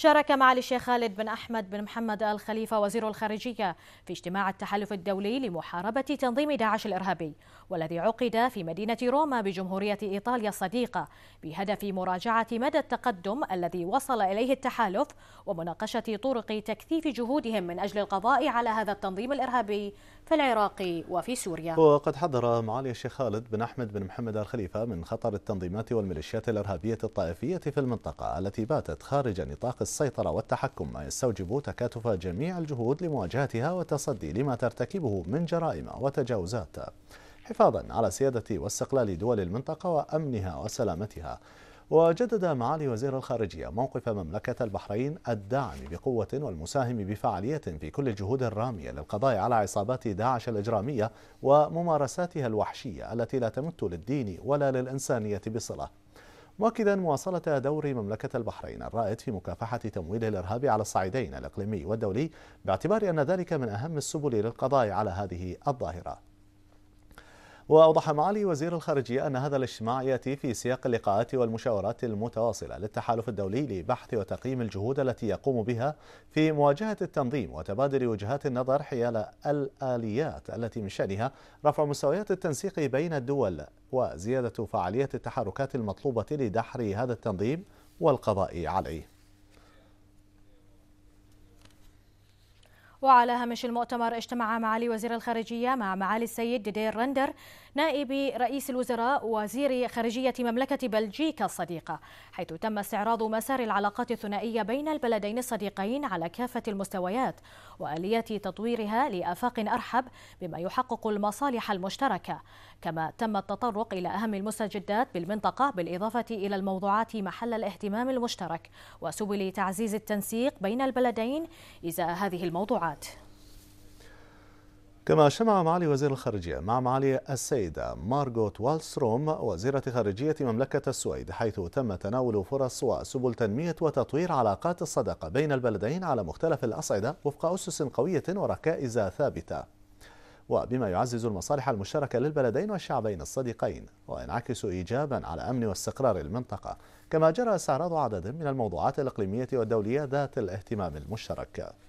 شارك معالي الشيخ خالد بن أحمد بن محمد الخليفة وزير الخارجية في اجتماع التحالف الدولي لمحاربة تنظيم داعش الإرهابي والذي عقد في مدينة روما بجمهورية إيطاليا الصديقة بهدف مراجعة مدى التقدم الذي وصل إليه التحالف ومناقشة طرق تكثيف جهودهم من أجل القضاء على هذا التنظيم الإرهابي في العراق وفي سوريا وقد حذر معالي الشيخ خالد بن أحمد بن محمد الخليفة من خطر التنظيمات والميليشيات الإرهابية الطائفية في المنطقة التي باتت خارج نطاق السيطرة والتحكم ما يستوجب تكاتف جميع الجهود لمواجهتها والتصدي لما ترتكبه من جرائم وتجاوزات حفاظا على سيادة واستقلال دول المنطقة وأمنها وسلامتها وجدد معالي وزير الخارجية موقف مملكة البحرين الداعم بقوة والمساهم بفعالية في كل الجهود الرامية للقضاء على عصابات داعش الإجرامية وممارساتها الوحشية التي لا تمت للدين ولا للإنسانية بصلة مؤكدا مواصلة دور مملكة البحرين الرائد في مكافحة تمويل الإرهاب على الصعيدين الإقليمي والدولي باعتبار أن ذلك من أهم السبل للقضاء على هذه الظاهرة وأوضح معالي وزير الخارجية أن هذا الاجتماع يأتي في سياق اللقاءات والمشاورات المتواصلة للتحالف الدولي لبحث وتقييم الجهود التي يقوم بها في مواجهة التنظيم وتبادل وجهات النظر حيال الآليات التي من شأنها رفع مستويات التنسيق بين الدول وزيادة فعالية التحركات المطلوبة لدحر هذا التنظيم والقضاء عليه وعلى هامش المؤتمر اجتمع معالي وزير الخارجية مع معالي السيد ديدير رندر نائب رئيس الوزراء وزير خارجية مملكة بلجيكا الصديقة حيث تم استعراض مسار العلاقات الثنائية بين البلدين الصديقين على كافة المستويات وآليات تطويرها لآفاق أرحب بما يحقق المصالح المشتركة كما تم التطرق إلى أهم المستجدات بالمنطقة بالإضافة إلى الموضوعات محل الاهتمام المشترك وسبل تعزيز التنسيق بين البلدين إزاء هذه الموضوعات التوقعات كما شمع معالي وزير الخارجية مع معالي السيدة مارغوت والستروم وزيرة خارجية مملكة السويد حيث تم تناول فرص وسبل تنمية وتطوير علاقات الصداقة بين البلدين على مختلف الأصعدة وفق أسس قوية وركائز ثابتة وبما يعزز المصالح المشتركة للبلدين والشعبين الصديقين وينعكس إيجابا على أمن واستقرار المنطقة كما جرى استعراض عدد من الموضوعات الإقليمية والدولية ذات الاهتمام المشترك